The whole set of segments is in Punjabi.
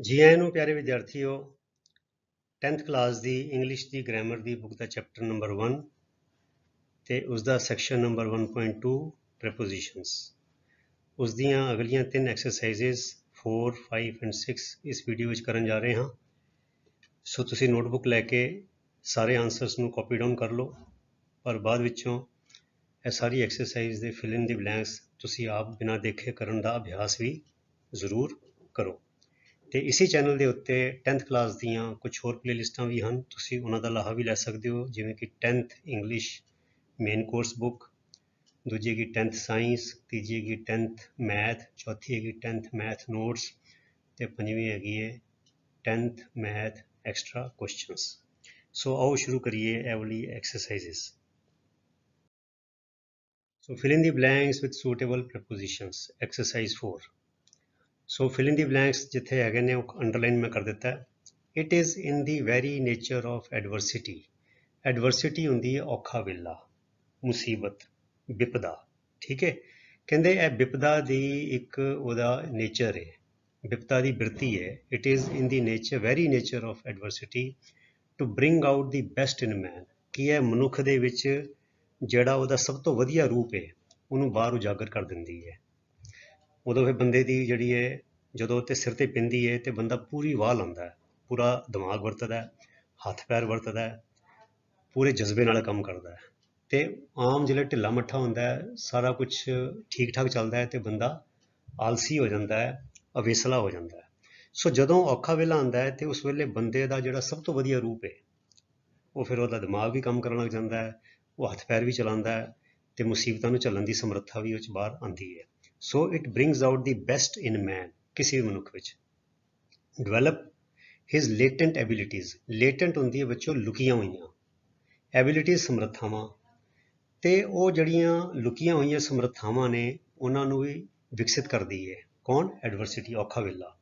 ਜੀ ਆਇਆਂ ਨੂੰ ਪਿਆਰੇ ਵਿਦਿਆਰਥੀਓ 10th ਕਲਾਸ ਦੀ ਇੰਗਲਿਸ਼ ਦੀ ਗ੍ਰਾਮਰ ਦੀ ਬੁੱਕ ਦਾ ਚੈਪਟਰ ਨੰਬਰ 1 ਤੇ ਉਸ ਦਾ ਸੈਕਸ਼ਨ ਨੰਬਰ 1.2 ਪ੍ਰੈਪੋਜੀਸ਼ਨਸ ਉਸ ਦੀਆਂ ਅਗਲੀਆਂ ਤਿੰਨ ਐਕਸਰਸਾਈਜ਼ਸ 4 5 ਐਂਡ 6 ਇਸ ਵੀਡੀਓ ਵਿੱਚ ਕਰਨ ਜਾ ਰਹੇ ਹਾਂ ਸੋ ਤੁਸੀਂ ਨੋਟਬੁੱਕ ਲੈ ਕੇ ਸਾਰੇ ਆਨਸਰਸ ਨੂੰ ਕਾਪੀ ਡਾਊਨ ਕਰ ਲਓ ਪਰ ਬਾਅਦ ਵਿੱਚੋਂ ਇਹ ਸਾਰੀ ਐਕਸਰਸਾਈਜ਼ ਦੇ ਫਿਲ ਇਨ ਦੀ ਬਲੈਂਕਸ ਤੁਸੀਂ ਆਪ ਬਿਨਾਂ ਦੇਖੇ ਕਰਨ ਦਾ ਅਭਿਆਸ ਵੀ ਜ਼ਰੂਰ ਕਰੋ ਤੇ ਇਸੇ ਚੈਨਲ ਦੇ ਉੱਤੇ 10th ਕਲਾਸ ਦੀਆਂ ਕੁਝ ਹੋਰ ਪਲੇਲਿਸਟਾਂ ਵੀ ਹਨ ਤੁਸੀਂ ਉਹਨਾਂ ਦਾ ਲਾਹਾ ਵੀ ਲੈ ਸਕਦੇ ਹੋ ਜਿਵੇਂ ਕਿ 10th English main course book ਦੂਜੀ ਕੀ 10th ਸਾਇੰਸ ਤੀਜੀ ਕੀ 10th ਮੈਥ ਚੌਥੀ ਕੀ 10th ਮੈਥ ਨੋਟਸ ਤੇ ਪੰਜਵੀਂ ਹੈਗੀ ਹੈ 10th ਮੈਥ ਐਕਸਟਰਾ ਕੁਐਸਚਨਸ ਸੋ ਆਓ ਸ਼ੁਰੂ ਕਰੀਏ ਐਵਲੀ exercises so fill in the blanks with suitable prepositions. Exercise 4. So fill in the blanks ਜਿੱਥੇ ਹੈਗੇ ਨੇ ਉਹ ਅੰਡਰਲਾਈਨ ਮੈਂ ਕਰ ਦਿੱਤਾ it is in the very nature of adversity adversity ਹੁੰਦੀ ਹੈ ਔਖਾ ਵੇਲਾ ਮੁਸੀਬਤ ਵਿਪਦਾ ਠੀਕ ਹੈ ਕਹਿੰਦੇ ਇਹ ਵਿਪਦਾ ਦੀ ਇੱਕ ਉਹਦਾ ਨੇਚਰ ਹੈ ਵਿਪਤਾ ਦੀ ਬਿਰਤੀ ਹੈ it is in the nature very nature of adversity to bring out the best in man ਕੀ ਹੈ ਮਨੁੱਖ ਦੇ ਵਿੱਚ ਜਿਹੜਾ ਉਹਦਾ ਸਭ ਤੋਂ ਵਧੀਆ ਰੂਪ ਹੈ ਉਹਨੂੰ ਬਾਹਰ ਉਜਾਗਰ ਕਰ ਦਿੰਦੀ ਹੈ ਉਦੋਂ ਫਿਰ ਬੰਦੇ ਦੀ ਜਿਹੜੀ ਹੈ ਜਦੋਂ ਤੇ ਸਿਰ ਤੇ ਪੈਂਦੀ ਹੈ ਤੇ ਬੰਦਾ ਪੂਰੀ ਵਾਹ ਲਾਉਂਦਾ ਹੈ ਪੂਰਾ ਦਿਮਾਗ ਵਰਤਦਾ ਹੈ ਹੱਥ ਪੈਰ ਵਰਤਦਾ ਹੈ ਪੂਰੇ ਜਜ਼ਬੇ ਨਾਲ ਕੰਮ ਕਰਦਾ ਹੈ ਤੇ ਆਮ ਜਿਹੜਾ ਢਿੱਲਾ ਮੱਠਾ ਹੁੰਦਾ ਹੈ ਸਾਰਾ ਕੁਝ ਠੀਕ ਠਾਕ ਚੱਲਦਾ ਹੈ ਤੇ ਬੰਦਾ ਆਲਸੀ ਹੋ ਜਾਂਦਾ ਹੈ ਅਵੇਸਲਾ ਹੋ ਜਾਂਦਾ ਹੈ ਸੋ ਜਦੋਂ ਔਖਾ ਵੇਲਾ ਆਉਂਦਾ ਹੈ ਤੇ ਉਸ ਵੇਲੇ ਬੰਦੇ ਦਾ ਜਿਹੜਾ ਸਭ ਤੋਂ ਵਧੀਆ ਰੂਪ ਹੈ ਉਹ ਫਿਰ ਉਹਦਾ ਦਿਮਾਗ ਵੀ ਕੰਮ ਕਰਨ ਲੱਗ ਜਾਂਦਾ ਹੈ ਉਹ ਹੱਥ ਪੈਰ ਵੀ ਚਲਾਉਂਦਾ ਹੈ ਤੇ ਮੁਸੀਬਤਾਂ ਨੂੰ ਝੱਲਣ ਦੀ ਸਮਰੱਥਾ ਵੀ ਉਹ ਚ ਬਾਹਰ ਆਉਂਦੀ ਹੈ so it brings out the best in man ਕਿਸੇ ਵੀ ਮਨੁੱਖ ਵਿੱਚ develop his latent abilities latent ਹੁੰਦੀ ਹੈ ਬੱਚੋ ਲੁਕੀਆਂ ਹੋਈਆਂ ਐਬਿਲਿਟੀਜ਼ ਸਮਰੱਥਾਵਾਂ ਤੇ ਉਹ ਜਿਹੜੀਆਂ ਲੁਕੀਆਂ ਹੋਈਆਂ ਸਮਰੱਥਾਵਾਂ ਨੇ ਉਹਨਾਂ ਨੂੰ ਵੀ ਵਿਕਸਿਤ ਕਰਦੀ ਹੈ ਕੌਣ ਐਡਵਰਸਿਟੀ ਔਖਾ ਵੇਲਾ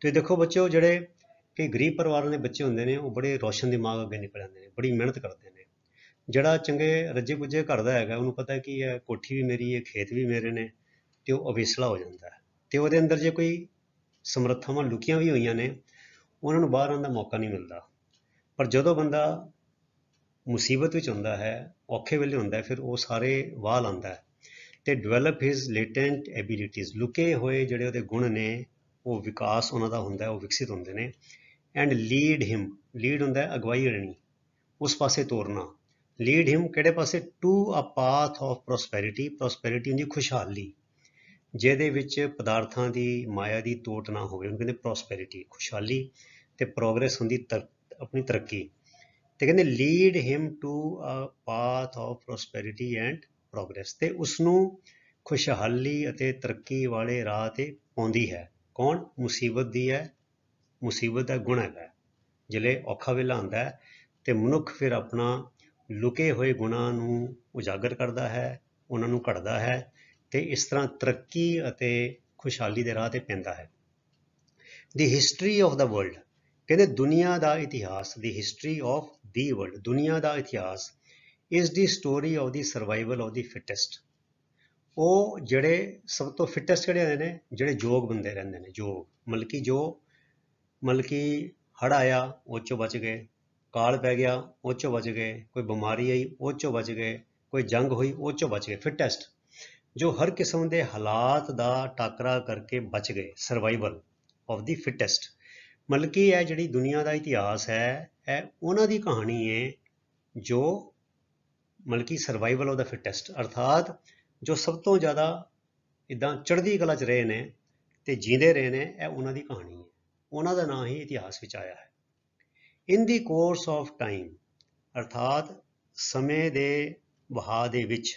ਤੇ ਦੇਖੋ ਬੱਚਿਓ ਜਿਹੜੇ ਕਿ ਗਰੀਬ ਪਰਿਵਾਰਾਂ ਦੇ ਬੱਚੇ ਹੁੰਦੇ ਨੇ ਉਹ ਬੜੇ ਰੋਸ਼ਨ ਦਿਮਾਗ ਅੱਗੇ ਨਿਕਲ ਆਉਂਦੇ ਨੇ ਬੜੀ ਮਿਹਨਤ ਕਰਦੇ ਨੇ ਜਿਹੜਾ ਚੰਗੇ ਰੱਜੇ ਪੁੱਜੇ ਘਰ ਦਾ ਹੈਗਾ ਉਹਨੂੰ ਪਤਾ ਕੀ ਹੈ ਕੋਠੀ ਵੀ ਮੇਰੀ ਹੈ ਖੇਤ ਵੀ ਮੇਰੇ ਨੇ ਤੇ ਉਹ ਅਵੇਸਲਾ ਹੋ ਜਾਂਦਾ ਹੈ ਤੇ ਉਹਦੇ ਅੰਦਰ ਜੇ ਕੋਈ ਸਮਰੱਥਾਵਾਂ ਲੁਕੀਆਂ ਵੀ ਹੋਈਆਂ ਨੇ ਉਹਨਾਂ ਨੂੰ ਬਾਹਰ ਆਉਣ ਦਾ ਮੌਕਾ ਨਹੀਂ ਮਿਲਦਾ ਪਰ ਜਦੋਂ ਬੰਦਾ ਮੁਸੀਬਤ ਵਿੱਚ ਹੁੰਦਾ ਹੈ ਔਖੇ ਵੇਲੇ ਹੁੰਦਾ ਫਿਰ ਉਹ ਸਾਰੇ ਵਾਹ ਲਾਂਦਾ ਤੇ ਡਿਵੈਲਪ ਹਿਸ ਲੇਟੈਂਟ ਐਬਿਲਿਟੀਜ਼ ਲੁਕੇ ਹੋਏ ਜਿਹੜੇ ਉਹਦੇ ਗੁਣ ਨੇ ਉਹ ਵਿਕਾਸ ਉਹਨਾਂ ਦਾ ਹੁੰਦਾ ਉਹ ਵਿਕਸਿਤ ਹੁੰਦੇ ਨੇ ਐਂਡ ਲੀਡ ਹਿਮ ਲੀਡ ਹੁੰਦਾ ਅਗਵਾਈ ਰਣੀ ਉਸ ਪਾਸੇ ਤੋਰਨਾ ਲੀਡ ਹਿਮ ਕਿਹੜੇ ਪਾਸੇ to a path of prosperity prosperity ਦੀ ਖੁਸ਼ਹਾਲੀ ਜਿਹਦੇ ਵਿੱਚ ਪਦਾਰਥਾਂ ਦੀ ਮਾਇਆ ਦੀ ਤੋਟ ਨਾ ਹੋਵੇ ਉਹਨੂੰ ਕਹਿੰਦੇ ਪ੍ਰੋਸਪੈਰਿਟੀ ਖੁਸ਼ਹਾਲੀ ਤੇ ਪ੍ਰੋਗਰੈਸ ਹੁੰਦੀ ਆਪਣੀ ਤਰੱਕੀ ਤੇ ਕਹਿੰਦੇ lead him to a path of prosperity and progress ਤੇ ਉਸ ਨੂੰ ਖੁਸ਼ਹਾਲੀ ਅਤੇ ਤਰੱਕੀ ਵਾਲੇ ਰਾਹ ਤੇ ਪਾਉਂਦੀ ਹੈ ਕੌਣ ਮੁਸੀਬਤ ਦੀ ਹੈ ਮੁਸੀਬਤ ਦਾ ਗੁਣ ਹੈ ਜਿਲੇ ਔਖਾ ਵੇਲਾ ਹੁੰਦਾ ਹੈ ਤੇ ਮਨੁੱਖ ਫਿਰ ਆਪਣਾ ਲੁਕੇ ਹੋਏ ਗੁਨਾਹ ਨੂੰ ਉਜਾਗਰ ਕਰਦਾ ਹੈ ਉਹਨਾਂ ਨੂੰ ਘੜਦਾ ਹੈ ਤੇ ਇਸ ਤਰ੍ਹਾਂ ਤਰੱਕੀ ਅਤੇ ਖੁਸ਼ਹਾਲੀ ਦੇ ਰਾਹ ਤੇ ਪੈਂਦਾ ਹੈ the history of the world ਕਹਿੰਦੇ ਦੁਨੀਆ ਦਾ ਇਤਿਹਾਸ the history of the world ਦੁਨੀਆ ਦਾ ਇਤਿਹਾਸ is the story of the survival of the fittest ਉਹ ਜਿਹੜੇ ਸਭ ਤੋਂ ਫਿਟੈਸਟ ਕਿਹੜੇ ਹੁੰਦੇ ਨੇ ਜਿਹੜੇ ਯੋਗ ਬੰਦੇ ਰਹਿੰਦੇ ਨੇ ਯੋਗ ਮਲਕੀ ਜੋ ਮਲਕੀ ਹੜਾਇਆ ਉਹ ਚੋਂ ਬਚ ਗਏ ਕਾਲ ਪੈ ਗਿਆ ਉਹ ਚੋਂ ਬਚ ਗਏ ਕੋਈ ਬਿਮਾਰੀ ਆਈ ਉਹ ਚੋਂ ਬਚ ਗਏ ਕੋਈ ਜੰਗ ਹੋਈ ਉਹ ਚੋਂ ਬਚ ਗਏ ਫਿਟੈਸਟ ਜੋ ਹਰ ਕਿਸਮ ਦੇ ਹਾਲਾਤ ਦਾ ਟਾਕਰਾ ਕਰਕੇ ਬਚ ਗਏ ਸਰਵਾਈਵਲ ਆਫ ਦੀ ਫਿਟੈਸਟ ਮਤਲਬ ਕਿ ਇਹ ਜਿਹੜੀ ਦੁਨੀਆ ਦਾ ਇਤਿਹਾਸ ਹੈ ਇਹ ਉਹਨਾਂ ਦੀ ਕਹਾਣੀ ਹੈ ਜੋ ਮਤਲਬ ਕਿ ਸਰਵਾਈਵਲ ਆਫ ਦਾ ਫਿਟੈਸਟ ਅਰਥਾਤ ਜੋ ਸਭ ਤੋਂ ਜ਼ਿਆਦਾ ਇਦਾਂ ਚੜ੍ਹਦੀ ਕਲਾ 'ਚ ਰਹੇ ਨੇ ਤੇ ਜੀਂਦੇ ਰਹੇ ਨੇ ਇਹ ਉਹਨਾਂ ਦੀ ਕਹਾਣੀ ਹੈ ਉਹਨਾਂ ਦਾ ਨਾਂ ਹੀ ਇਤਿਹਾਸ ਵਿੱਚ ਆਇਆ ਹੈ in the course of time ਅਰਥਾਤ ਸਮੇਂ ਦੇ ਵਹਾਅ ਦੇ ਵਿੱਚ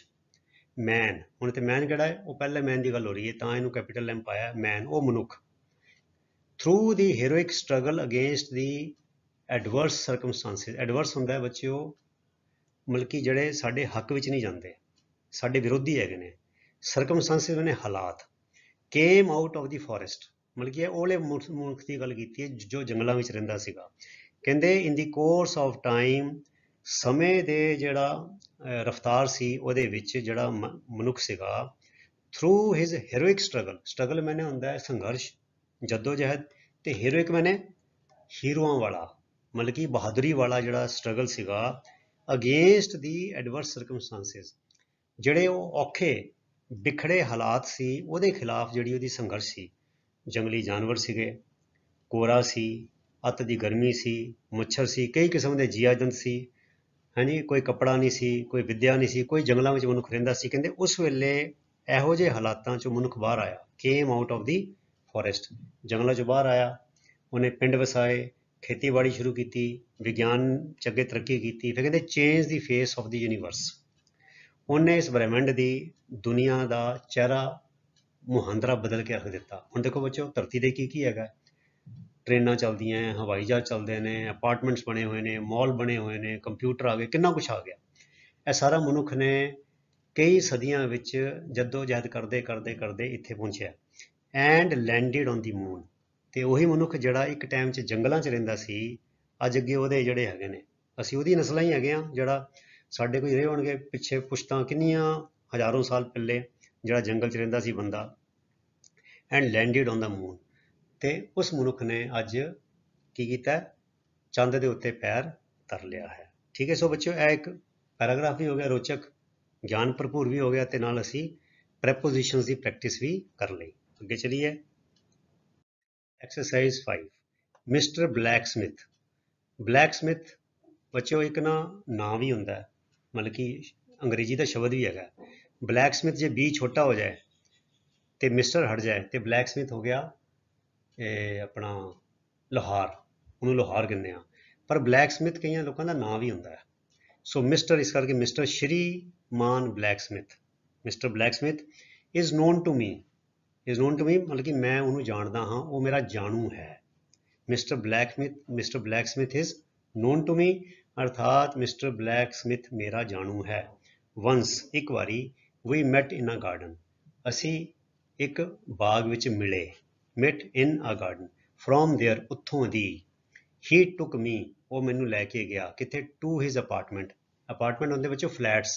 ਮੈਨ ਹੁਣ ਤੇ ਮੈਨ ਕਿਹੜਾ ਹੈ ਉਹ ਪਹਿਲੇ ਮੈਨ ਦੀ ਗੱਲ ਹੋ ਰਹੀ ਹੈ ਤਾਂ ਇਹਨੂੰ ਕੈਪੀਟਲ ਐਮ ਪਾਇਆ ਮੈਨ ਉਹ ਮਨੁੱਖ through the heroic struggle against the adverse circumstances adverse ਹੁੰਦਾ ਹੈ ਬੱਚਿਓ ਮਲਕੀ ਜਿਹੜੇ ਸਾਡੇ ਹੱਕ ਵਿੱਚ ਨਹੀਂ ਜਾਂਦੇ ਸਾਡੇ ਵਿਰੋਧੀ ਹੈਗੇ ਨੇ ਸਰਕਮਸਟੈਂਸਸ ਨੇ ਹਾਲਾਤ came out of the forest ਮਲਕੀ ਇਹ ਉਹਲੇ ਮਨੁੱਖ ਦੀ ਗੱਲ ਕੀਤੀ ਹੈ ਜੋ ਜੰਗਲਾਂ ਵਿੱਚ ਰਹਿੰਦਾ ਸੀਗਾ ਕਹਿੰਦੇ in the course of time ਸਮੇਂ ਦੇ ਜਿਹੜਾ ਰਫਤਾਰ ਸੀ ਉਹਦੇ ਵਿੱਚ ਜਿਹੜਾ ਮਨੁੱਖ ਸੀਗਾ through his heroic struggle struggle ਮੈਨੇ ਹੁੰਦਾ ਹੈ ਸੰਘਰਸ਼ ਜਦੋਜਹਿਦ ਤੇ ਹੀਰੋਇਕ ਮੈਨੇ ਹੀਰੋਆਂ ਵਾਲਾ ਮਤਲਬ ਕਿ ਬਹਾਦਰੀ ਵਾਲਾ ਜਿਹੜਾ ਸਟਰਗਲ ਸੀਗਾ ਅਗੇਂਸਟ ਦੀ ਐਡਵਰਸ ਸਰਕਮਸਟੈਂਸਸ ਜਿਹੜੇ ਉਹ ਔਖੇ ਵਿਖੜੇ ਹਾਲਾਤ ਸੀ ਉਹਦੇ ਖਿਲਾਫ ਜਿਹੜੀ ਉਹਦੀ ਸੰਘਰਸ਼ ਸੀ ਜੰਗਲੀ ਜਾਨਵਰ ਸੀਗੇ ਕੋਰਾ ਸੀ ਅਤ ਦੀ ਗਰਮੀ ਸੀ ਮੱਛਰ ਸੀ ਕਈ ਕਿਸਮ ਦੇ ਜੀਵਾਜੰਤ ਸੀ ਹਾਂਜੀ ਕੋਈ ਕਪੜਾ ਨਹੀਂ ਸੀ ਕੋਈ ਵਿਦਿਆ ਨਹੀਂ ਸੀ ਕੋਈ ਜੰਗਲਾਂ ਵਿੱਚ ਮਨੁੱਖ ਰਹਿੰਦਾ ਸੀ ਕਹਿੰਦੇ ਉਸ ਵੇਲੇ ਇਹੋ ਜਿਹੇ ਹਾਲਾਤਾਂ 'ਚੋਂ ਮਨੁੱਖ ਬਾਹਰ ਆਇਆ came out of the forest ਜੰਗਲਾਂ 'ਚੋਂ ਬਾਹਰ ਆਇਆ ਉਹਨੇ ਪਿੰਡ ਵਸਾਏ ਖੇਤੀਬਾੜੀ ਸ਼ੁਰੂ ਕੀਤੀ ਵਿਗਿਆਨ ਚੱਗੇ ਤਰੱਕੀ ਕੀਤੀ ਫਿਰ ਕਹਿੰਦੇ change the face of the universe ਉਹਨੇ ਇਸ ਬ੍ਰਹਿਮੰਡ ਦੀ ਦੁਨੀਆ ਦਾ ਚਿਹਰਾ ਮੁਹੰਦਰਾ ਬਦਲ ਕੇ ਰੱਖ ਦਿੱਤਾ ਹੁਣ ਦੇਖੋ ਬੱਚੋ ਧਰਤੀ ਦੇ ਕੀ ਕੀ ਹੈਗਾ ਟ੍ਰੇਨਾਂ ਚੱਲਦੀਆਂ ਹੈ ਹਵਾਈ ਜਹਾਜ਼ ਚੱਲਦੇ ਨੇ ਅਪਾਰਟਮੈਂਟਸ ਬਣੇ ਹੋਏ ਨੇ ਮਾਲ ਬਣੇ ਹੋਏ ਨੇ ਕੰਪਿਊਟਰ ਆ ਗਏ ਕਿੰਨਾ ਕੁਝ ਆ ਗਿਆ ਇਹ ਸਾਰਾ ਮਨੁੱਖ ਨੇ ਕਈ ਸਦੀਆਂ ਵਿੱਚ ਜਦੋਂ ਜਹਿਦ ਕਰਦੇ ਕਰਦੇ ਕਰਦੇ ਇੱਥੇ ਪਹੁੰਚਿਆ and landed on the moon ਤੇ ਉਹੀ ਮਨੁੱਖ ਜਿਹੜਾ ਇੱਕ ਟਾਈਮ 'ਚ ਜੰਗਲਾਂ 'ਚ ਰਹਿੰਦਾ ਸੀ ਅੱਜ ਅੱਗੇ ਉਹਦੇ ਜਿਹੜੇ ਹੈਗੇ ਨੇ ਅਸੀਂ ਉਹਦੀ ਨਸਲਾਂ ਹੀ ਹੈਗੇ ਆ ਜਿਹੜਾ ਸਾਡੇ ਕੋਈ ਰਹੇ ਹੋਣਗੇ ਪਿੱਛੇ ਪੁਸ਼ਤਾਂ ਕਿੰਨੀਆਂ ਹਜ਼ਾਰਾਂ ਸਾਲ ਪਹਿਲੇ ਜਿਹੜਾ ਜੰਗਲ 'ਚ ਰਹਿੰਦਾ ਸੀ ਬੰਦਾ and landed on the moon ਤੇ ਉਸ ਮਨੁੱਖ ਨੇ ਅੱਜ ਕੀ ਕੀਤਾ ਚੰਦ ਦੇ ਉੱਤੇ ਪੈਰ ਧਰ ਲਿਆ ਹੈ ਠੀਕ ਹੈ ਸੋ ਬੱਚਿਓ ਇਹ ਇੱਕ ਪੈਰਾਗ੍ਰਾਫ ਵੀ ਹੋ ਗਿਆ ਰੋਚਕ ਗਿਆਨ ਭਰਪੂਰ ਵੀ ਹੋ ਗਿਆ ਤੇ ਨਾਲ ਅਸੀਂ ਪ੍ਰੈਪੋਜੀਸ਼ਨਸ ਦੀ ਪ੍ਰੈਕਟਿਸ ਵੀ ਕਰ ਲਈ ਅੱਗੇ ਚਲੀਏ ਐਕਸਰਸਾਈਜ਼ 5 ਮਿਸਟਰ ਬਲੈਕਸਮਿਥ ਬਲੈਕਸਮਿਥ ਬੱਚਿਓ ਇੱਕ ਨਾ ਨਾਮ ਵੀ ਹੁੰਦਾ ਹੈ ਮਤਲਬ ਕਿ ਅੰਗਰੇਜ਼ੀ ਦਾ ਸ਼ਬਦ ਵੀ ਹੈਗਾ ਬਲੈਕਸਮਿਥ ਜੇ ਵੀ ਛੋਟਾ ਹੋ ਜਾਏ ਤੇ ਮਿਸਟਰ ਹਟ ਜਾਏ ਤੇ ਬਲੈਕਸਮਿਥ ਹੋ ਗਿਆ ਆਪਣਾ ਲੋਹਾਰ ਉਹਨੂੰ ਲੋਹਾਰ ਕਹਿੰਦੇ ਆ ਪਰ ਬਲੈਕ ਸਮਿਥ ਕਈਆਂ ਲੋਕਾਂ ਦਾ ਨਾਮ ਵੀ ਹੁੰਦਾ ਹੈ ਸੋ ਮਿਸਟਰ ਇਸ ਕਰਕੇ mister Shriman Blacksmith mister Blacksmith is known to me is known to me ਮਤਲਬ ਕਿ ਮੈਂ ਉਹਨੂੰ ਜਾਣਦਾ ਹਾਂ ਉਹ ਮੇਰਾ ਜਾਣੂ ਹੈ mister Blacksmith mister Blacksmith is known to me ਅਰਥਾਤ ਮਿਸਟਰ ਬਲੈਕ ਸਮਿਥ ਮੇਰਾ ਜਾਣੂ ਹੈ ਵਾਂਸ ਇੱਕ ਵਾਰੀ ਵੀ ਮੈਟ ਇਨ ਅ ਗਾਰਡਨ ਅਸੀਂ ਇੱਕ ਬਾਗ ਵਿੱਚ ਮਿਲੇ met in a garden from there ਉੱਥੋਂ ਦੀ ਹੀ ਟੁਕ ਮੀ ਉਹ ਮੈਨੂੰ ਲੈ ਕੇ ਗਿਆ ਕਿੱਥੇ ਟੂ ਹਿਸ ਅਪਾਰਟਮੈਂਟ ਅਪਾਰਟਮੈਂਟ ਹੁੰਦੇ ਵਿੱਚੋਂ ਫਲੈਟਸ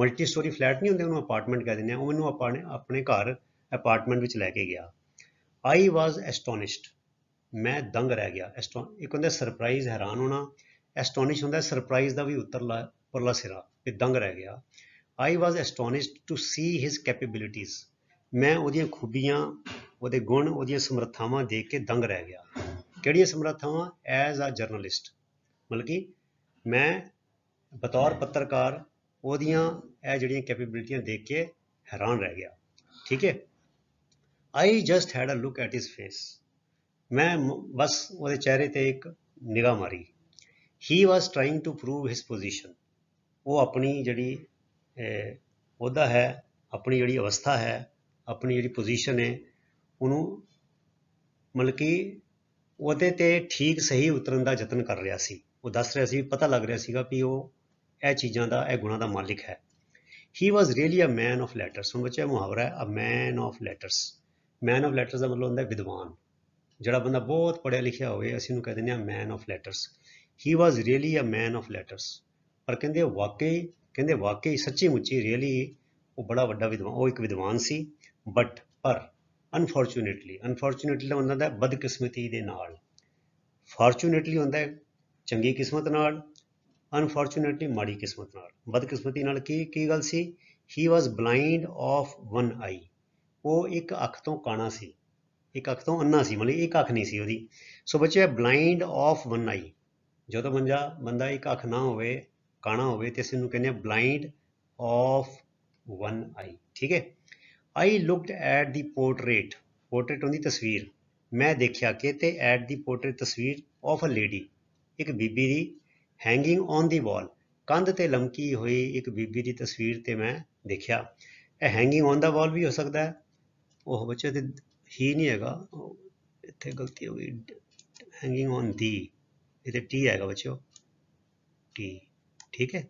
ਮਲਟੀ ਸਟੋਰੀ ਫਲੈਟ ਨਹੀਂ ਹੁੰਦੇ ਉਹਨੂੰ ਅਪਾਰਟਮੈਂਟ ਕਹਿ ਦਿੰਦੇ ਆ ਉਹ ਮੈਨੂੰ ਆਪਣੇ ਆਪਣੇ ਘਰ ਅਪਾਰਟਮੈਂਟ ਵਿੱਚ ਲੈ ਕੇ ਗਿਆ ਆਈ ਵਾਸ ਐਸਟੋਨਿਸ਼ਡ ਮੈਂ ਦੰਗ ਰਹਿ ਗਿਆ ਇੱਕ ਹੁੰਦਾ ਸਰਪ੍ਰਾਈਜ਼ ਹੈਰਾਨ ਹੋਣਾ ਐਸਟੋਨਿਸ਼ ਹੁੰਦਾ ਸਰਪ੍ਰਾਈਜ਼ ਦਾ ਵੀ ਉਤਰਲਾ ਪਰਲਾ ਸਿਰਾ ਤੇ ਦੰਗ ਰਹਿ ਗਿਆ ਆਈ ਵਾਸ ਐਸਟੋਨਿਸ਼ਡ ਟੂ ਸੀ ਹਿਸ ਕੈਪੇਬਿਲਿਟੀਜ਼ ਮੈਂ ਉਹਦੀਆਂ ਖੂਬੀਆਂ ਉਹਦੇ ਗੁਣ ਉਹਦੀਆਂ ਸਮਰੱਥਾਵਾਂ ਦੇਖ ਕੇ ਦੰਗ ਰਹਿ ਗਿਆ ਕਿਹੜੀਆਂ ਸਮਰੱਥਾਵਾਂ ਐਜ਼ ਅ ਜਰਨਲਿਸਟ ਮਤਲਬ ਕਿ ਮੈਂ ਬਤੌਰ ਪੱਤਰਕਾਰ ਉਹਦੀਆਂ ਇਹ ਜਿਹੜੀਆਂ ਕੈਪੇਬਿਲਟੀਆਂ ਦੇਖ ਕੇ ਹੈਰਾਨ ਰਹਿ ਗਿਆ ਠੀਕ ਹੈ I just had a look at his face ਮੈਂ ਬਸ ਉਹਦੇ ਚਿਹਰੇ ਤੇ ਇੱਕ ਨਿਗਾਹ ਮਾਰੀ he was trying to prove his position ਉਹ ਆਪਣੀ ਜਿਹੜੀ ਉਹਦਾ ਹੈ ਆਪਣੀ ਜਿਹੜੀ ਅਵਸਥਾ ਹੈ ਆਪਣੀ ਜਿਹੜੀ ਪੋਜੀਸ਼ਨ ਹੈ ਉਹਨੂੰ ਮਤਲਬ ਕਿ ਉਹਦੇ 'ਤੇ ਠੀਕ ਸਹੀ ਉਤਰਨ ਦਾ ਯਤਨ ਕਰ ਰਿਹਾ ਸੀ ਉਹ ਦੱਸ ਰਿਹਾ ਸੀ ਪਤਾ ਲੱਗ ਰਿਹਾ ਸੀਗਾ ਕਿ ਉਹ ਇਹ ਚੀਜ਼ਾਂ ਦਾ ਇਹ ਗੁਣਾਂ ਦਾ ਮਾਲਿਕ ਹੈ he was really a man of letters ਹੁਣ ਬੱਚਾ ਮੁਹਾਵਰਾ ਹੈ a man of letters man of letters ਦਾ ਮਤਲਬ ਹੁੰਦਾ ਹੈ ਵਿਦਵਾਨ ਜਿਹੜਾ ਬੰਦਾ ਬਹੁਤ ਪੜਿਆ ਲਿਖਿਆ ਹੋਵੇ ਅਸੀਂ ਉਹਨੂੰ ਕਹਿੰਦੇ ਹਾਂ man of letters he was really a man of letters ਪਰ ਕਹਿੰਦੇ ਵਾਕਈ ਕਹਿੰਦੇ ਵਾਕਈ ਸੱਚੀ ਮੁੱਚੀ ਰੀਅਲੀ ਉਹ ਬੜਾ ਵੱਡਾ ਵਿਦਵਾਨ ਉਹ ਇੱਕ ਵਿਦਵਾਨ ਸੀ ਬਟ ਪਰ ਅਨਫੋਰਚੂਨੇਟਲੀ ਅਨਫੋਰਚੂਨੇਟਲੀ ਦਾ ਹੁੰਦਾ ਹੈ ਬਦਕਿਸਮਤੀ ਦੇ ਨਾਲ ਫੋਰਚੂਨੇਟਲੀ ਹੁੰਦਾ ਹੈ ਚੰਗੀ ਕਿਸਮਤ ਨਾਲ ਅਨਫੋਰਚੂਨੇਟਲੀ ਮਾੜੀ ਕਿਸਮਤ ਨਾਲ ਬਦਕਿਸਮਤੀ ਨਾਲ ਕੀ ਕੀ ਗੱਲ ਸੀ he was blind of one eye ਉਹ ਇੱਕ ਅੱਖ ਤੋਂ ਕਾਣਾ ਸੀ ਇੱਕ ਅੱਖ ਤੋਂ ਅੰਨਾ ਸੀ ਮਤਲਬ ਇੱਕ ਅੱਖ ਨਹੀਂ ਸੀ ਉਹਦੀ ਸੋ ਬੱਚੇ ਬਲਾਈਂਡ ਆਫ ਵਨ ਆਈ ਜਦੋਂ ਬੰਦਾ ਬੰਦਾ ਇੱਕ ਅੱਖ ਨਾ ਹੋਵੇ ਕਾਣਾ ਹੋਵੇ ਤੇ ਇਸ ਨੂੰ ਕਹਿੰਦੇ ਬਲਾਈਂਡ ਆਫ ਵਨ ਆਈ ਠੀਕ ਹੈ I looked at the portrait portrait ਉਹਦੀ ਤਸਵੀਰ ਮੈਂ ਦੇਖਿਆ ਕਿ ਤੇ ਐਟ ਦੀ ਪੋਰਟਰੇਟ ਤਸਵੀਰ ਆਫ ਅ ਲੇਡੀ ਇੱਕ ਬੀਬੀ ਦੀ ਹੈਂਗਿੰਗ ਔਨ ਦੀ ਵਾਲ ਕੰਧ ਤੇ ਲਮਕੀ ਹੋਈ ਇੱਕ ਬੀਬੀ ਦੀ ਤਸਵੀਰ ਤੇ ਮੈਂ ਦੇਖਿਆ ਇਹ ਹੈਂਗਿੰਗ ਔਨ ਦਾ ਵਾਲ ਵੀ ਹੋ ਸਕਦਾ ਹੈ ਉਹ ਬੱਚੇ ਤੇ ਹੀ ਨਹੀਂ ਹੈਗਾ ਇੱਥੇ ਗਲਤੀ ਹੋ ਗਈ ਹੈਂਗਿੰਗ ਔਨ ਦੀ ਇਹਦੇ ਟੀ ਹੈਗਾ ਬੱਚਿਓ ਟੀ ਠੀਕ ਹੈ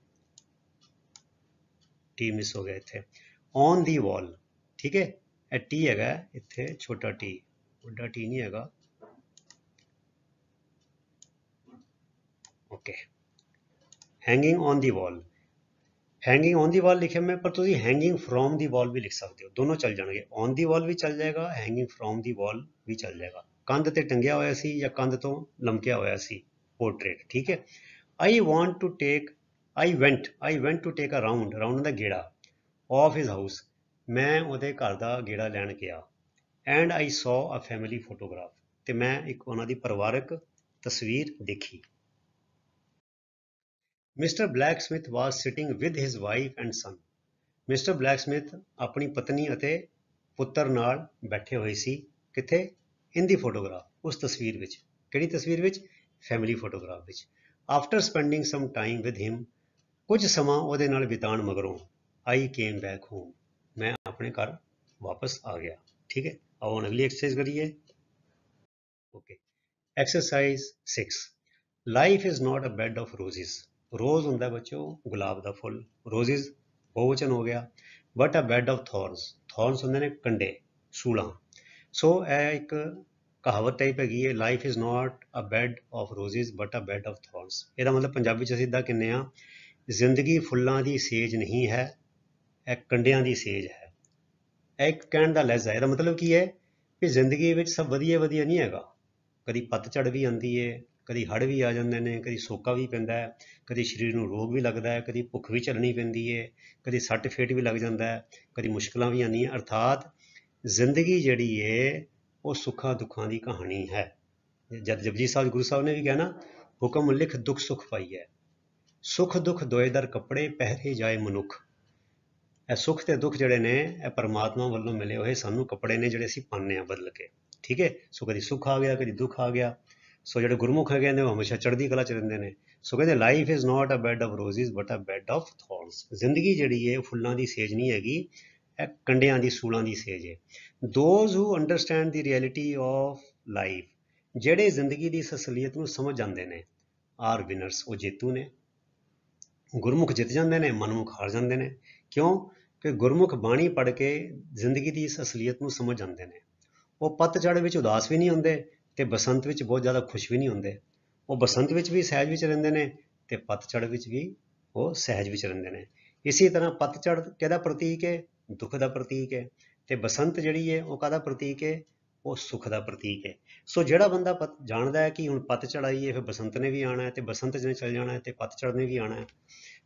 ਟੀ ਮਿਸ ਹੋ ਗਿਆ ਇੱਥੇ ਔਨ ਦੀ ਵਾਲ ਠੀਕ ਹੈ ਇਹ ਟੀ ਹੈਗਾ ਇੱਥੇ ਛੋਟਾ ਟੀ ਵੱਡਾ ਟੀ ਨਹੀਂ ਹੈਗਾ okay hanging on the wall hanging on the wall ਲਿਖਿਆ ਮੈਂ ਪਰ ਤੁਸੀਂ ਹੈਂਗਿੰਗ ਫਰੋਮ ਦੀ ਵਾਲ ਵੀ ਲਿਖ ਸਕਦੇ ਹੋ ਦੋਨੋਂ ਚੱਲ ਜਾਣਗੇ ਔਨ ਦੀ ਵਾਲ ਵੀ ਚੱਲ ਜਾਏਗਾ ਹੈਂਗਿੰਗ ਫਰੋਮ ਦੀ ਵਾਲ ਵੀ ਚੱਲ ਜਾਏਗਾ ਕੰਧ ਤੇ ਟੰਗਿਆ ਹੋਇਆ ਸੀ ਜਾਂ ਕੰਧ ਤੋਂ ਲਮਕਿਆ ਹੋਇਆ ਸੀ ਪੋਰਟਰੇਟ ਠੀਕ ਹੈ I want to take I went I went to take a round round ਦਾ ਗੇੜਾ ਆਫ ਹਿਸ ਹਾਊਸ ਮੈਂ ਉਹਦੇ ਘਰ ਦਾ ਗੇੜਾ ਲੈਣ ਗਿਆ ਐਂਡ ਆਈ ਸੌ ਅ ਫੈਮਿਲੀ ਫੋਟੋਗ੍ਰਾਫ ਤੇ ਮੈਂ ਇੱਕ ਉਹਨਾਂ ਦੀ ਪਰਿਵਾਰਕ ਤਸਵੀਰ ਦੇਖੀ mister Blacksmith was sitting with his wife and son mister Blacksmith ਆਪਣੀ ਪਤਨੀ ਅਤੇ ਪੁੱਤਰ ਨਾਲ ਬੈਠੇ ਹੋਏ ਸੀ ਕਿੱਥੇ ਇਨ ਦੀ ਫੋਟੋਗ੍ਰਾਫ ਉਸ ਤਸਵੀਰ ਵਿੱਚ ਕਿਹੜੀ ਤਸਵੀਰ ਵਿੱਚ ਫੈਮਿਲੀ ਫੋਟੋਗ੍ਰਾਫ ਵਿੱਚ after spending some time with him ਕੁਝ ਸਮਾਂ ਉਹਦੇ ਨਾਲ ਬਿਤਾਉਣ ਮਗਰੋਂ ਆਈ ਕੇਮ ਬੈਕ ਹੋਮ ਆਪਣੇ ਘਰ ਵਾਪਸ ਆ ਗਿਆ ਠੀਕ ਹੈ ਆਓ ਅਗਲੀ ਐਕਸਰਸਾਈਜ਼ ਕਰੀਏ okay exercise 6 life is not a bed of roses roses ਹੁੰਦਾ ਬੱਚੋ ਗੁਲਾਬ ਦਾ ਫੁੱਲ ਰੋਜ਼ਿਜ਼ ਬਹੁਵਚਨ ਹੋ ਗਿਆ but a bed of thorns thorns ਹੁੰਦੇ ਨੇ ਕੰਡੇ ਸੂਲਾਂ ਸੋ ਇਹ ਇੱਕ ਕਹਾਵਤ ਹੈ ਪੈ ਹੈ life is not a bed of roses but a bed of thorns ਇਹਦਾ ਮਤਲਬ ਪੰਜਾਬੀ ਚ ਅਸੀਂ ਇਦਾਂ ਕਹਿੰਦੇ ਆ ਜ਼ਿੰਦਗੀ ਫੁੱਲਾਂ ਦੀ ਸੇਜ ਨਹੀਂ ਹੈ ਇਹ ਕੰਡਿਆਂ ਦੀ ਸੇਜ ਹੈ ਇੱਕ ਕਹਿਣ ਦਾ ਲੈਜ਼ਾ ਇਹਦਾ ਮਤਲਬ ਕੀ ਹੈ ਕਿ ਜ਼ਿੰਦਗੀ ਵਿੱਚ ਸਭ ਵਧੀਆ ਵਧੀਆ ਨਹੀਂ ਹੈਗਾ ਕਦੀ ਪਤਝੜ ਵੀ ਆਉਂਦੀ ਏ ਕਦੀ ਹੜ ਵੀ ਆ ਜਾਂਦੇ ਨੇ ਕਦੀ ਸੋਕਾ ਵੀ ਪੈਂਦਾ ਹੈ ਕਦੀ ਸਰੀਰ ਨੂੰ ਰੋਗ ਵੀ ਲੱਗਦਾ ਹੈ ਕਦੀ ਭੁੱਖ ਵੀ ਝੱਲਣੀ ਪੈਂਦੀ ਏ ਕਦੀ ਸੱਟ ਫੇਟ ਵੀ ਲੱਗ ਜਾਂਦਾ ਹੈ ਕਦੀ ਮੁਸ਼ਕਲਾਂ ਵੀ ਆਉਂਦੀਆਂ ਅਰਥਾਤ ਜ਼ਿੰਦਗੀ ਜਿਹੜੀ ਏ ਉਹ ਸੁੱਖਾਂ ਦੁੱਖਾਂ ਦੀ ਕਹਾਣੀ ਹੈ ਜਦ ਜਪਜੀ ਸਾਹਿਬ ਗੁਰੂ ਸਾਹਿਬ ਨੇ ਵੀ ਕਿਹਾ ਨਾ ਹੁਕਮ ਲਿਖ ਦੁੱਖ ਸੁਖ ਪਾਈ ਹੈ ਸੁਖ ਦੁੱਖ ਦੋਏ ਕੱਪੜੇ ਪਹਿਰੇ ਜਾਏ ਮਨੁੱਖ ਇਹ ਸੁੱਖ ਤੇ ਦੁੱਖ ਜਿਹੜੇ ਨੇ ਇਹ ਪਰਮਾਤਮਾ ਵੱਲੋਂ ਮਿਲੇ ਹੋਏ ਸਾਨੂੰ ਕੱਪੜੇ ਨੇ ਜਿਹੜੇ ਅਸੀਂ ਪਾਣੇ ਆ ਬਦਲ ਕੇ ਠੀਕ ਹੈ ਸੋ ਕਦੀ ਸੁੱਖ ਆ ਗਿਆ ਕਦੀ ਦੁੱਖ ਆ ਗਿਆ ਸੋ ਜਿਹੜੇ ਗੁਰਮੁਖ ਹੈਗੇ ਨੇ ਉਹ ਹਮੇਸ਼ਾ ਚੜ੍ਹਦੀ ਕਲਾ ਚ ਰਹਿੰਦੇ ਨੇ ਸੋ ਕਹਿੰਦੇ life is not a bed of roses but a bed of thorns ਜ਼ਿੰਦਗੀ ਜਿਹੜੀ ਹੈ ਫੁੱਲਾਂ ਦੀ ਸੇਜ ਨਹੀਂ ਹੈਗੀ ਇਹ ਕੰਡਿਆਂ ਦੀ ਸੂਲਾਂ ਦੀ ਸੇਜ ਹੈ those who understand the reality of life ਜਿਹੜੇ ਜ਼ਿੰਦਗੀ ਦੀ ਸਸਲੀਅਤ ਨੂੰ ਸਮਝ ਜਾਂਦੇ ਨੇ ਆਰ ਵਿਨਰਸ ਉਹ ਜੇਤੂ ਨੇ ਗੁਰਮੁਖ ਜਿੱਤ ਜਾਂਦੇ ਨੇ ਮਨਮੁਖ ਹਾਰ ਜਾਂਦੇ ਨੇ ਕਿਉਂ ਕਿ ਗੁਰਮੁਖ ਬਾਣੀ ਪੜ੍ਹ ਕੇ ਜ਼ਿੰਦਗੀ ਦੀ ਇਸ ਅਸਲੀਅਤ ਨੂੰ ਸਮਝ ਜਾਂਦੇ ਨੇ ਉਹ ਪਤਝੜ ਵਿੱਚ ਉਦਾਸ ਵੀ ਨਹੀਂ ਹੁੰਦੇ ਤੇ ਬਸੰਤ ਵਿੱਚ ਬਹੁਤ ਜ਼ਿਆਦਾ ਖੁਸ਼ ਵੀ ਨਹੀਂ ਹੁੰਦੇ ਉਹ ਬਸੰਤ ਵਿੱਚ ਵੀ ਸਹਿਜ ਵਿੱਚ ਰਹਿੰਦੇ ਨੇ ਤੇ ਪਤਝੜ ਵਿੱਚ ਵੀ ਉਹ ਸਹਿਜ ਵਿੱਚ ਰਹਿੰਦੇ ਨੇ ਇਸੇ ਤਰ੍ਹਾਂ ਪਤਝੜ ਕਿਹਦਾ ਪ੍ਰਤੀਕ ਹੈ ਦੁੱਖ ਦਾ ਪ੍ਰਤੀਕ ਹੈ ਤੇ ਬਸੰਤ ਜਿਹੜੀ ਹੈ ਉਹ ਕਾਹਦਾ ਪ੍ਰਤੀਕ ਹੈ ਉਹ ਸੁੱਖ ਦਾ ਪ੍ਰਤੀਕ ਹੈ ਸੋ ਜਿਹੜਾ ਬੰਦਾ ਜਾਣਦਾ ਹੈ ਕਿ ਹੁਣ ਪਤਝੜ ਆਈ ਹੈ ਫਿਰ ਬਸੰਤ ਨੇ ਵੀ ਆਣਾ ਹੈ ਤੇ ਬਸੰਤ ਜਨੇ ਚਲ ਜਾਣਾ ਹੈ ਤੇ ਪਤਝੜ ਨੇ ਵੀ ਆਣਾ ਹੈ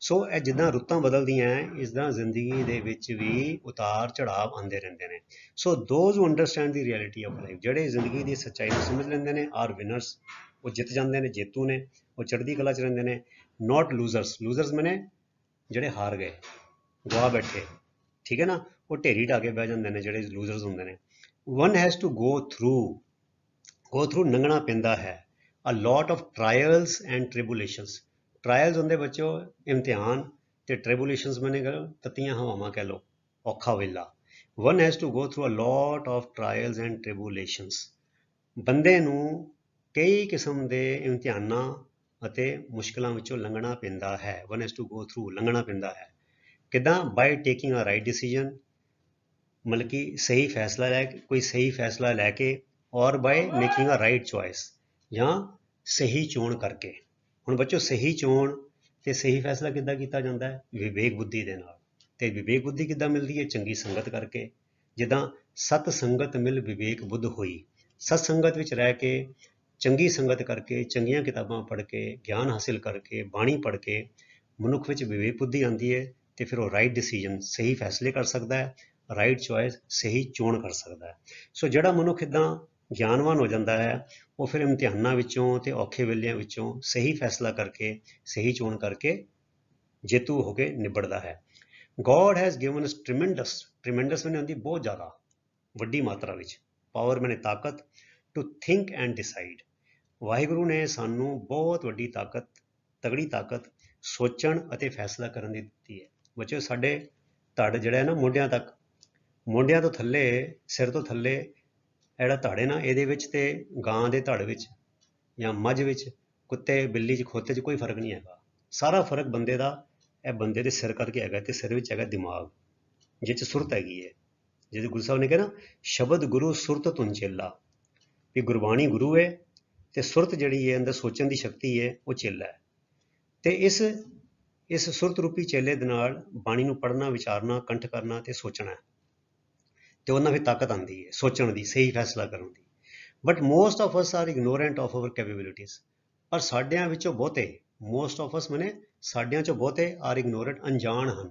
ਸੋ ਇਹ ਜਿੱਦਾਂ ਰੁੱਤਾਂ ਬਦਲਦੀਆਂ ਇਸ ਤਰ੍ਹਾਂ ਜ਼ਿੰਦਗੀ ਦੇ ਵਿੱਚ ਵੀ ਉਤਾਰ ਚੜਾਵ ਆਉਂਦੇ ਰਹਿੰਦੇ ਨੇ so those who understand the reality of life ਜਿਹੜੇ ਜ਼ਿੰਦਗੀ ਦੀ ਸੱਚਾਈ ਨੂੰ ਸਮਝ ਲੈਂਦੇ ਨੇ ਆਰ ਵਿਨਰਸ ਉਹ ਜਿੱਤ ਜਾਂਦੇ ਨੇ ਜੇਤੂ ਨੇ ਉਹ ਚੜ੍ਹਦੀ ਕਲਾ 'ਚ ਰਹਿੰਦੇ ਨੇ ਨਾਟ ਲੂਜ਼ਰਸ ਲੂਜ਼ਰਸ ਮਨੇ ਜਿਹੜੇ ਹਾਰ ਗਏ ਗਵਾ ਬੈਠੇ ਠੀਕ ਹੈ ਨਾ ਉਹ ਢੇਰੀ ਢਾ ਕੇ ਬਹਿ ਜਾਂਦੇ ਨੇ ਜਿਹੜੇ ਲੂਜ਼ਰਸ ਹੁੰਦੇ ਨੇ one has to go through go through ਨੰਗਣਾ ਪੈਂਦਾ ਹੈ a lot of trials and tribulations trials ਹੁੰਦੇ ਬੱਚੋ ਇਮਤਿਹਾਨ ਤੇ ਟ੍ਰਿਬੂਲੇਸ਼ਨਸ ਮੈਨੇ ਕਰ ਤਤੀਆਂ ਹਵਾਵਾਂ ਕਹਿ ਲੋ ਔਖਾ ਵੇਲਾ one has to go through a lot of trials and tribulations ਬੰਦੇ ਨੂੰ ਕਈ ਕਿਸਮ ਦੇ ਇਮਤਿਹਾਨਾਂ ਅਤੇ ਮੁਸ਼ਕਲਾਂ ਵਿੱਚੋਂ ਲੰਘਣਾ ਪੈਂਦਾ ਹੈ one has to go through ਲੰਘਣਾ ਪੈਂਦਾ ਹੈ ਕਿਦਾਂ by taking a right decision ਮਤਲਬ ਕਿ ਸਹੀ ਫੈਸਲਾ ਲੈ ਕੋਈ ਸਹੀ ਫੈਸਲਾ ਲੈ ਕੇ or by making a right choice ਜਾਂ ਸਹੀ ਚੋਣ ਕਰਕੇ ਹੁਣ ਬੱਚੋ ਸਹੀ ਚੋਣ ਤੇ ਸਹੀ ਫੈਸਲਾ ਕਿੱਦਾਂ ਕੀਤਾ ਜਾਂਦਾ ਹੈ ਵਿਵੇਕ ਬੁੱਧੀ ਦੇ ਨਾਲ ਤੇ ਵਿਵੇਕ ਬੁੱਧੀ ਕਿੱਦਾਂ ਮਿਲਦੀ ਹੈ ਚੰਗੀ ਸੰਗਤ ਕਰਕੇ ਜਿੱਦਾਂ ਸਤ ਸੰਗਤ ਮਿਲ ਵਿਵੇਕ ਬੁੱਧ ਹੋਈ ਸਤ ਸੰਗਤ ਵਿੱਚ ਰਹਿ ਕੇ ਚੰਗੀ ਸੰਗਤ ਕਰਕੇ ਚੰਗੀਆਂ ਕਿਤਾਬਾਂ ਪੜ੍ਹ ਕੇ ਗਿਆਨ ਹਾਸਿਲ ਕਰਕੇ ਬਾਣੀ ਪੜ੍ਹ ਕੇ ਮਨੁੱਖ ਵਿੱਚ ਵਿਵੇਕ ਬੁੱਧੀ ਆਉਂਦੀ ਹੈ ਤੇ ਫਿਰ ਉਹ ਰਾਈਟ ਡਿਸੀਜਨ ਸਹੀ ਫੈਸਲੇ ਕਰ ਸਕਦਾ ਹੈ ਰਾਈਟ ਚੁਆਇਸ ਸਹੀ ਚੋਣ ਕਰ ਸਕਦਾ ਹੈ ਸੋ ਜਿਹੜਾ ਮਨੁੱਖ ਇਦਾਂ ਗਿਆਨਵਾਨ ਹੋ ਜਾਂਦਾ ਹੈ ਉਹ ਫਿਰ ਇਮਤਿਹਾਨਾਂ ਵਿੱਚੋਂ ਤੇ ਔਖੇ ਵੇਲਿਆਂ ਵਿੱਚੋਂ ਸਹੀ ਫੈਸਲਾ ਕਰਕੇ ਸਹੀ ਚੋਣ ਕਰਕੇ ਜੇਤੂ ਹੋ ਕੇ ਨਿਬੜਦਾ ਹੈ God has given us tremendous tremendous ਮੈਨੇ ਹੁੰਦੀ ਬਹੁਤ ਜ਼ਿਆਦਾ ਵੱਡੀ ਮਾਤਰਾ ਵਿੱਚ ਪਾਵਰ ਮੈਨੇ ਤਾਕਤ to think and decide Waheguru ਨੇ ਸਾਨੂੰ ਬਹੁਤ ਵੱਡੀ ਤਾਕਤ ਤਗੜੀ ਤਾਕਤ ਸੋਚਣ ਅਤੇ ਫੈਸਲਾ ਕਰਨ ਦੀ ਦਿੱਤੀ ਹੈ ਬੱਚੇ ਸਾਡੇ ਧੜ ਜਿਹੜਾ ਹੈ ਨਾ ਮੋਢਿਆਂ ਤੱਕ ਮੋਢਿਆਂ ਤੋਂ ਥੱਲੇ ਸਿਰ ਤੋਂ ਥੱਲੇ ਜਿਹੜਾ ਧੜ ਹੈ ਨਾ ਇਹਦੇ ਵਿੱਚ ਤੇ ਗਾਂ ਦੇ ਧੜ ਵਿੱਚ ਜਾਂ ਮੱਝ ਵਿੱਚ ਕੁੱਤੇ ਬਿੱਲੀ 'ਚ ਖੋਤੇ 'ਚ ਕੋਈ ਫਰਕ ਨਹੀਂ ਹੈਗਾ ਸਾਰਾ ਫਰਕ ਬੰਦੇ ਦਾ ਇਹ ਬੰਦੇ ਦੇ ਸਿਰ ਕਰਕੇ ਹੈਗਾ ਤੇ ਸਿਰ ਵਿੱਚ ਹੈਗਾ ਦਿਮਾਗ ਜਿਹ 'ਚ ਸੁਰਤ ਹੈਗੀ ਹੈ ਜਿਹਦੇ ਗੁਰੂ ਸਾਹਿਬ ਨੇ ਕਿਹਾ ਨਾ ਸ਼ਬਦ ਗੁਰੂ ਸੁਰਤ ਤੁੰ ਚੇਲਾ ਵੀ ਗੁਰਬਾਣੀ ਗੁਰੂ ਹੈ ਤੇ ਸੁਰਤ ਜਿਹੜੀ ਹੈ ਅੰਦਰ ਸੋਚਣ ਦੀ ਸ਼ਕਤੀ ਹੈ ਉਹ ਚੇਲਾ ਹੈ ਤੇ ਇਸ ਇਸ ਸੁਰਤ ਰੂਪੀ ਚੇਲੇ ਦੇ ਨਾਲ ਬਾਣੀ ਨੂੰ ਪੜਨਾ ਵਿਚਾਰਨਾ ਕੰਠ ਕਰਨਾ ਤੇ ਸੋਚਣਾ ਤੇ ਉਹਨਾਂ ਵਿੱਚ ਤਾਕਤ ਆਂਦੀ ਹੈ ਸੋਚਣ ਦੀ ਸਹੀ ਫੈਸਲਾ ਕਰਨ ਦੀ but most of us are ignorant of our capabilities ਪਰ ਸਾਡਿਆਂ ਵਿੱਚੋਂ ਬਹੁਤੇ ਮੋਸਟ ਆਫ ਅਸ ਮਨੇ ਸਾਡਿਆਂ ਚੋਂ ਬਹੁਤੇ ਆਰ ਇਗਨੋਰੈਂਟ ਅਣਜਾਣ ਹਨ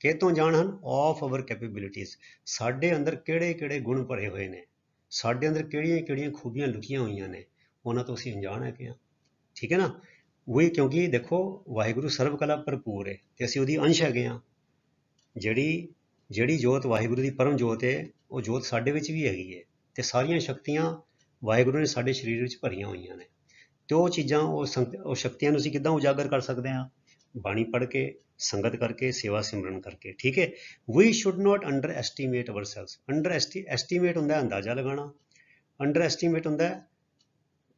ਕਿਤੋਂ ਜਾਣ ਹਨ ਆਫ ਆਵਰ ਕੈਪੇਬਿਲਿਟੀਜ਼ ਸਾਡੇ ਅੰਦਰ ਕਿਹੜੇ-ਕਿਹੜੇ ਗੁਣ ਭਰੇ ਹੋਏ ਨੇ ਸਾਡੇ ਅੰਦਰ ਕਿਹੜੀਆਂ-ਕਿਹੜੀਆਂ ਖੂਬੀਆਂ ਲੁਕੀਆਂ ਹੋਈਆਂ ਨੇ ਉਹਨਾਂ ਤੋਂ ਅਸੀਂ ਅਣਜਾਣ ਹੈ ਕਿ ਠੀਕ ਹੈ ਨਾ ਉਹੀ ਕਿਉਂਕਿ ਦੇਖੋ ਵਾਹਿਗੁਰੂ ਸਰਵ ਕਲਾ ਭਰਪੂਰ ਹੈ ਤੇ ਅਸੀਂ ਉਹਦੀ ਅੰਸ਼ ਹੈਗੇ ਆ ਜਿਹੜੀ ਜਿਹੜੀ ਜੋਤ ਵਾਹਿਗੁਰੂ ਦੀ ਪਰਮ ਜੋਤ ਹੈ ਉਹ ਜੋਤ ਸਾਡੇ ਵਿੱਚ ਵੀ ਹੈਗੀ ਹੈ ਤੇ ਸਾਰੀਆਂ ਸ਼ਕਤੀਆਂ ਵਾਹਿਗੁਰੂ ਨੇ ਸਾਡੇ ਸਰੀਰ ਵਿੱਚ ਭਰੀਆਂ ਹੋਈਆਂ ਨੇ ਤੇ ਉਹ ਚੀਜ਼ਾਂ ਉਹ ਉਹ ਸ਼ਕਤੀਆਂ ਨੂੰ ਅਸੀਂ ਕਿਦਾਂ ਉਜਾਗਰ ਕਰ ਸਕਦੇ ਹਾਂ ਬਾਣੀ ਪੜ੍ਹ ਕੇ ਸੰਗਤ ਕਰਕੇ ਸੇਵਾ ਸਿਮਰਨ ਕਰਕੇ ਠੀਕ ਹੈ we should not underestimate ourselves underestimate ਹੁੰਦਾ ਅੰਦਾਜ਼ਾ ਲਗਾਉਣਾ ਅੰਡਰ ਐਸਟੀਮੇਟ ਹੁੰਦਾ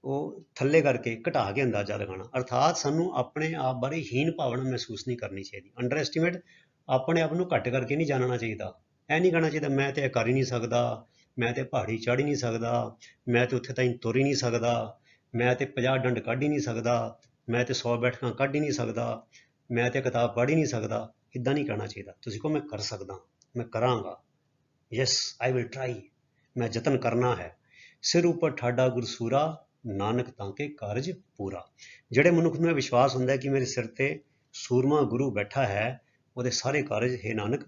ਉਹ ਥੱਲੇ ਕਰਕੇ ਘਟਾ ਕੇ ਅੰਦਾਜ਼ਾ ਲਗਾਉਣਾ ਅਰਥਾਤ ਸਾਨੂੰ ਆਪਣੇ ਆਪ ਬਾਰੇ ਹੀਨ ਭਾਵਨਾ ਮਹਿਸੂਸ ਨਹੀਂ ਕਰਨੀ ਚਾਹੀਦੀ ਅੰਡਰ ਐਸਟੀਮੇਟ ਆਪਣੇ ਆਪ ਨੂੰ ਘੱਟ ਕਰਕੇ ਨਹੀਂ ਜਾਣਨਾ ਚਾਹੀਦਾ ਐ ਨਹੀਂ ਕਹਿਣਾ ਚਾਹੀਦਾ ਮੈਂ ਤੇ ਇਹ ਕਰ ਹੀ ਨਹੀਂ ਸਕਦਾ ਮੈਂ ਤੇ ਪਹਾੜੀ ਚੜ੍ਹ ਹੀ ਨਹੀਂ ਸਕਦਾ ਮੈਂ ਤੇ ਉੱਥੇ ਤਾਈਂ ਤੁਰ ਹੀ ਨਹੀਂ ਸਕਦਾ ਮੈਂ ਤੇ 50 ਡੰਡ ਕੱਢ ਹੀ ਨਹੀਂ ਸਕਦਾ ਮੈਂ ਤੇ 100 ਬੈਠਕਾਂ ਕੱਢ ਹੀ ਨਹੀਂ ਸਕਦਾ ਮੈਂ ਤੇ ਕਿਤਾਬ ਪੜ੍ਹ ਹੀ ਨਹੀਂ ਸਕਦਾ ਇਦਾਂ ਨਹੀਂ ਕਹਿਣਾ ਚਾਹੀਦਾ ਤੁਸੀਂ ਕਹੋ ਮੈਂ ਕਰ ਸਕਦਾ ਮੈਂ ਕਰਾਂਗਾ ਯੈਸ ਆਈ ਵਿਲ ਟਰਾਈ ਮੈਂ ਯਤਨ ਕਰਨਾ ਹੈ ਸਿਰ ਉੱਪਰ ਠਾਡਾ ਗੁਰਸੂਰਾ ਨਾਨਕ ਤਾਂ ਕੇ ਕਾਰਜ ਪੂਰਾ ਜਿਹੜੇ ਮਨੁੱਖ ਨੂੰ ਵਿਸ਼ਵਾਸ ਹੁੰਦਾ ਹੈ ਕਿ ਮੇਰੇ ਸਿਰ ਤੇ ਸੂਰਮਾ ਗੁਰੂ ਬੈਠਾ ਹੈ ਉਹਦੇ ਸਾਰੇ ਕਾਰਜ ਹੈ ਨਾਨਕ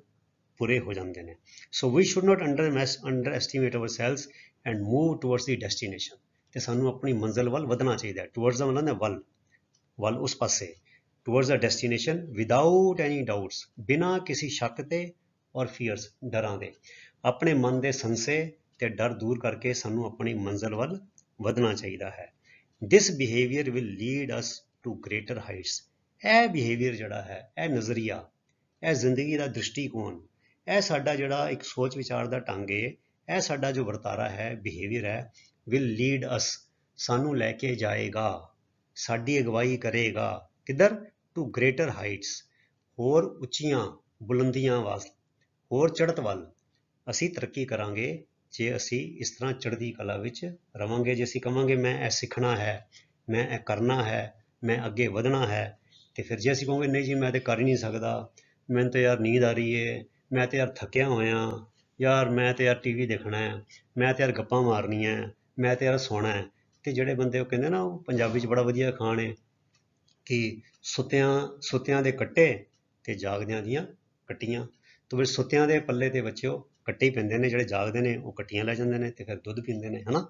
ਪੂਰੇ ਹੋ ਜਾਂਦੇ ਨੇ so we should not under underestimate ourselves and move towards the destination ਤੇ ਸਾਨੂੰ ਆਪਣੀ ਮੰਜ਼ਲ ਵੱਲ ਵਧਣਾ ਚਾਹੀਦਾ ਹੈ ਟੁਵਰਡਸ ਦਾ ਮਤਲਬ ਹੈ ਵੱਲ ਵੱਲ ਉਸ ਪਾਸੇ towards the destination without any doubts ਬਿਨਾ ਕਿਸੇ ਸ਼ੱਕ ਤੇ ਔਰ ਫੀਅਰਸ ਡਰਾਂ ਦੇ ਆਪਣੇ ਮਨ ਦੇ ਸੰਸੇ ਤੇ ਡਰ ਦੂਰ ਕਰਕੇ ਸਾਨੂੰ ਆਪਣੀ ਮੰਜ਼ਲ ਵੱਲ ਵਧਣਾ ਚਾਹੀਦਾ ਹੈ this behaviour will lead us to greater heights ਇਹ ਬਿਹੇਵੀਅਰ ਜਿਹੜਾ ਹੈ ਇਹ ਨਜ਼ਰੀਆ ਇਹ ਜ਼ਿੰਦਗੀ ਦਾ ਦ੍ਰਿਸ਼ਟੀਕੋਣ ਇਹ ਸਾਡਾ ਜਿਹੜਾ ਇੱਕ ਸੋਚ ਵਿਚਾਰ ਦਾ ਢੰਗ ਹੈ ਇਹ ਸਾਡਾ ਜੋ ਵਰਤਾਰਾ ਹੈ ਬਿਹੇਵੀਅਰ ਹੈ ਵਿਲ ਲੀਡ ਅਸ ਸਾਨੂੰ ਲੈ ਕੇ ਜਾਏਗਾ ਸਾਡੀ ਅਗਵਾਈ ਕਰੇਗਾ ਕਿੱਧਰ ਟੂ ਗ੍ਰੇਟਰ ਹਾਈਟਸ ਹੋਰ ਉੱਚੀਆਂ ਬੁਲੰਦੀਆਂ ਵੱਲ ਹੋਰ ਚੜ੍ਹਤ ਵੱਲ ਅਸੀਂ ਤਰੱਕੀ ਕਰਾਂਗੇ ਜੇ ਅਸੀਂ ਇਸ ਤਰ੍ਹਾਂ ਚੜ੍ਹਦੀ ਕਲਾ ਵਿੱਚ ਰਵਾਂਗੇ ਜੇ ਅਸੀਂ ਕਵਾਂਗੇ ਮੈਂ ਇਹ ਸਿੱਖਣਾ ਹੈ ਮੈਂ ਇਹ ਕਰਨਾ ਹੈ ਮੈਂ ਅੱਗੇ ਵਧਣਾ ਹੈ ਤੇ ਫਿਰ ਜੇ ਅਸੀਂ ਕਹੋਗੇ ਨਹੀਂ ਜੀ ਮੈਂ ਤੇ ਕਰ ਹੀ ਨਹੀਂ ਸਕਦਾ ਮੈਨੂੰ ਤਾਂ ਯਾਰ ਨੀਂਦ ਆ ਰਹੀ ਏ ਮੈਂ ਤਾਂ ਯਾਰ ਥੱਕਿਆ ਹੋਇਆ ਯਾਰ ਮੈਂ ਤਾਂ ਯਾਰ ਟੀਵੀ ਦੇਖਣਾ ਹੈ ਮੈਂ ਤਾਂ ਯਾਰ ਗੱਪਾਂ ਮਾਰਨੀਆਂ ਮੈਂ ਤਾਂ ਯਾਰ ਸੋਣਾ ਹੈ ਤੇ ਜਿਹੜੇ ਬੰਦੇ ਉਹ ਕਹਿੰਦੇ ਨਾ ਉਹ ਪੰਜਾਬੀ 'ਚ ਬੜਾ ਵਧੀਆ ਖਾਣੇ ਕਿ ਸੁੱਤਿਆਂ ਸੁੱਤਿਆਂ ਦੇ ਕੱਟੇ ਤੇ ਜਾਗਦਿਆਂ ਦੀਆਂ ਕਟੀਆਂ ਤੋ ਫਿਰ ਸੁੱਤਿਆਂ ਦੇ ਪੱਲੇ ਤੇ ਬੱਚਿਓ ਕੱਟੇ ਪੈਂਦੇ ਨੇ ਜਿਹੜੇ ਜਾਗਦੇ ਨੇ ਉਹ ਕਟੀਆਂ ਲੈ ਜਾਂਦੇ ਨੇ ਤੇ ਫਿਰ ਦੁੱਧ ਪੀਂਦੇ ਨੇ ਹਨਾ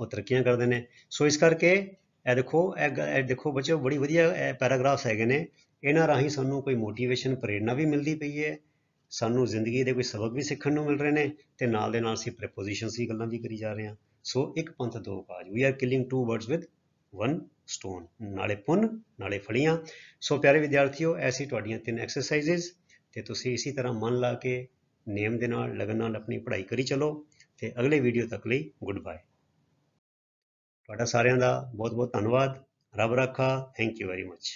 ਉਹ ਤਰੱਕੀਆਂ ਕਰਦੇ ਨੇ ਸੋ ਇਸ ਕਰਕੇ ਇਹ ਦੇਖੋ ਇਹ ਦੇਖੋ ਬੱਚਿਓ ਬੜੀ ਵਧੀਆ ਪੈਰਾਗ੍ਰਾਫਸ ਹੈਗੇ ਨੇ ਇਹਨਾਂ ਰਾਹੀਂ ਸਾਨੂੰ ਕੋਈ ਮੋਟੀਵੇਸ਼ਨ ਪ੍ਰੇਰਣਾ ਵੀ ਮਿਲਦੀ ਪਈ ਹੈ ਸਾਨੂੰ ਜ਼ਿੰਦਗੀ ਦੇ ਕੋਈ ਸਬਕ ਵੀ ਸਿੱਖਣ ਨੂੰ ਮਿਲ ਰਹੇ ਨੇ ਤੇ ਨਾਲ ਦੇ ਨਾਲ ਅਸੀਂ ਪ੍ਰੀਪੋਜੀਸ਼ਨਸ ਦੀ ਗੱਲਾਂ ਵੀ ਕਰੀ ਜਾ ਰਹੇ ਹਾਂ ਸੋ ਇੱਕ ਪੰਥ ਦੋ ਕਾਜ we are killing two birds with one stone ਨਾਲੇ ਪੁੰਨ ਨਾਲੇ ਫਲੀਆਂ ਸੋ ਪਿਆਰੇ ਵਿਦਿਆਰਥੀਓ ਐਸੀ ਤੁਹਾਡੀਆਂ ਤਿੰਨ ਐਕਸਰਸਾਈਜ਼ਸ ਤੇ ਤੁਸੀਂ ਇਸੇ ਤਰ੍ਹਾਂ ਮਨ ਲਾ ਕੇ ਨੇਮ ਦੇ ਨਾਲ ਲਗਨ ਨਾਲ ਆਪਣੀ ਪੜ੍ਹਾਈ ਕਰੀ ਚਲੋ ਤੇ ਅਗਲੇ ਵੀਡੀਓ ਤੱਕ ਲਈ ਗੁੱਡ ਬਾਏ ਤੁਹਾਡਾ ਸਾਰਿਆਂ ਦਾ ਬਹੁਤ ਬਹੁਤ ਧੰਨਵਾਦ ਰੱਬ ਰੱਖਾ ਥੈਂਕ ਯੂ ਵੈਰੀ ਮੱਚ